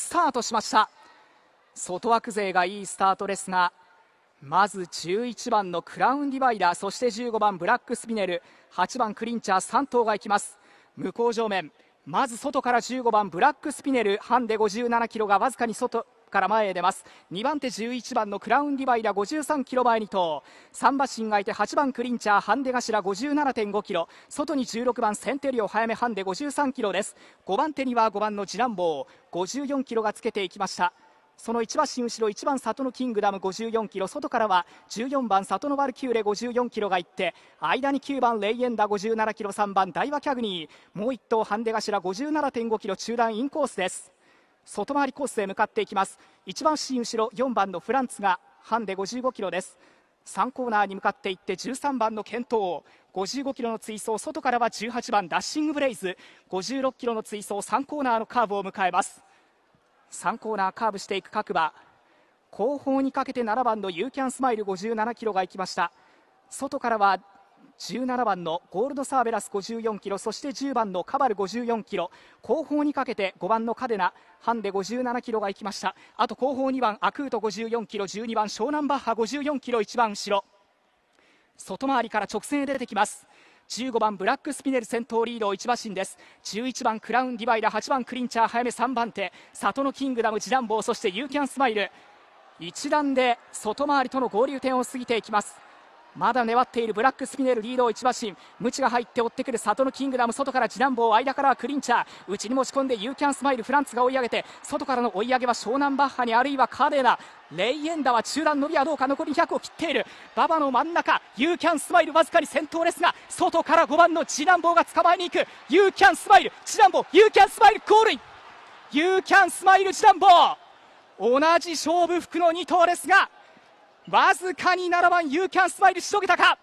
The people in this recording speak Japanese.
スタートしました外枠勢がいいスタートですがまず11番のクラウンディバイダーそして15番ブラックスピネル8番クリンチャー3頭がいきます向こう上面まず外から15番ブラックスピネルハンデ57キロがわずかに外から前へ出ます2番手11番のクラウンディバイダー53キロ前に頭3馬身がいて8番クリンチャーハンデ頭57.5キロ外に16番センテリオ早めハンデ53キロです5番手には5番のジランボー54キロがつけていきましたその1馬身後ろ1番里のキングダム54キロ外からは14番里のバルキューレ54キロが行って間に9番レイエンダ57キロ3番ダイワキャグニーもう1頭ハンデ頭57.5キロ中段インコースです外回りコースへ向かっていきます一番シ後ろ4番のフランツがハンデ55キロです3コーナーに向かっていって13番の健闘55キロの追走外からは18番ダッシングブレイズ56キロの追走3コーナーのカーブを迎えます3コーナーカーブしていく各馬後方にかけて7番のユーキャンスマイル57キロが行きました外からは17番のゴールドサーベラス54キロそして10番のカバル54キロ後方にかけて5番のカデナハンデ57キロが行きましたあと後方2番アクート54キロ12番湘南バッハ54キロ1番後ろ外回りから直線へ出てきます15番ブラックスピネル先頭リード1馬身です11番クラウンディバイダ8番クリンチャー早め3番手里のキングダム次男坊そしてユーキャンスマイル一段で外回りとの合流点を過ぎていきますまだ粘っているブラックスピネルリードを1馬身無知が入って追ってくる里のキングダム外から次男坊間からはクリンチャー内に持ち込んでユーキャンスマイルフランツが追い上げて外からの追い上げは湘南バッハにあるいはカデナレイエンダは中段伸びはどうか残り1 0 0を切っている馬場の真ん中ユーキャンスマイルわずかに先頭ですが外から5番の次男坊が捕まえに行くユーキャンスマイル次男坊ユーキャンスマイルゴールインユーキャンスマイル次男坊同じ勝負服の2頭ですがわずかに7番ユーキャンスマイルしのげたか